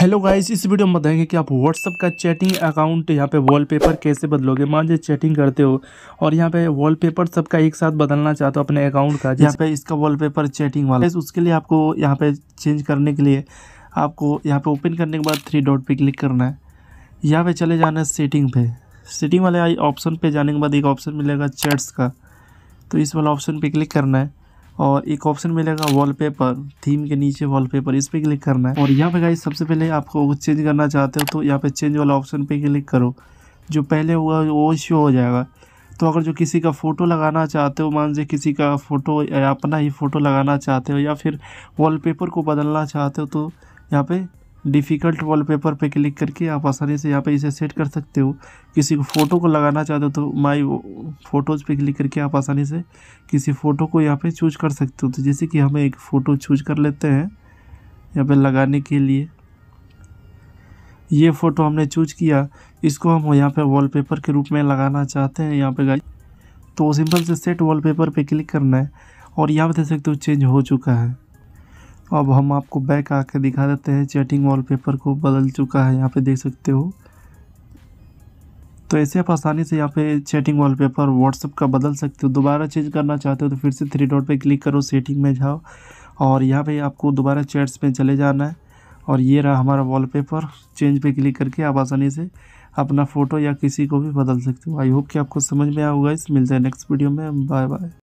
hello guys इस video में बताएंगे कि आप व्हाट्सअप का चैटिंग अकाउंट यहाँ पे वॉलपेपर कैसे बदलोगे मान लीजिए चैटिंग करते हो और यहाँ पे वॉलपेपर सबका एक साथ बदलना चाहते हो अपने अकाउंट का यहाँ पे इसका वॉलपेपर चैटिंग वाला उसके लिए आपको यहाँ पे चेंज करने के लिए आपको यहाँ पे ओपन करने के बाद थ्री डॉट पर क्लिक करना है यहाँ पर चले जाना है सेटिंग पे सेटिंग वाले ऑप्शन पर जाने के बाद एक ऑप्शन मिलेगा चैट्स का तो इस वाला ऑप्शन पर क्लिक करना है और एक ऑप्शन मिलेगा वॉलपेपर थीम के नीचे वॉलपेपर इस पर क्लिक करना है और यहाँ पे गाइस सबसे पहले आपको चेंज करना चाहते हो तो यहाँ पे चेंज वाला ऑप्शन पे क्लिक करो जो पहले हुआ वो शो हो जाएगा तो अगर जो किसी का फ़ोटो लगाना चाहते हो मान लीजिए किसी का फ़ोटो या अपना ही फ़ोटो लगाना चाहते हो या फिर वॉलपेपर को बदलना चाहते हो तो यहाँ पे डिफ़िकल्ट वॉलपेपर पे क्लिक करके आप आसानी से यहाँ पे इसे सेट कर सकते हो किसी को फ़ोटो को लगाना चाहते हो तो माई फ़ोटोज़ पे क्लिक करके आप आसानी से किसी फ़ोटो को यहाँ पे चूज कर सकते हो तो जैसे कि हमें एक फ़ोटो चूज कर लेते हैं यहाँ पे लगाने के लिए ये फ़ोटो हमने चूज किया इसको हम यहाँ पर वॉलपेपर के रूप में लगाना चाहते हैं यहाँ पर गाइस तो सिंपल से सेट वॉलपेपर पे क्लिक करना है और यहाँ पर देख सकते हो चेंज हो चुका है अब हम आपको बैक आके दिखा देते हैं चैटिंग वॉलपेपर को बदल चुका है यहाँ पे देख सकते हो तो ऐसे आप आसानी से यहाँ पे चैटिंग वॉलपेपर व्हाट्सअप का बदल सकते हो दोबारा चेंज करना चाहते हो तो फिर से थ्री डॉट पे क्लिक करो सेटिंग में जाओ और यहाँ पे आपको दोबारा चैट्स में चले जाना है और ये रहा हमारा वॉलपेपर चेंज पे क्लिक करके आप आसानी से अपना फ़ोटो या किसी को भी बदल सकते हो आई होप कि आपको समझ में आओगे इस मिलते हैं नेक्स्ट वीडियो में बाय बाय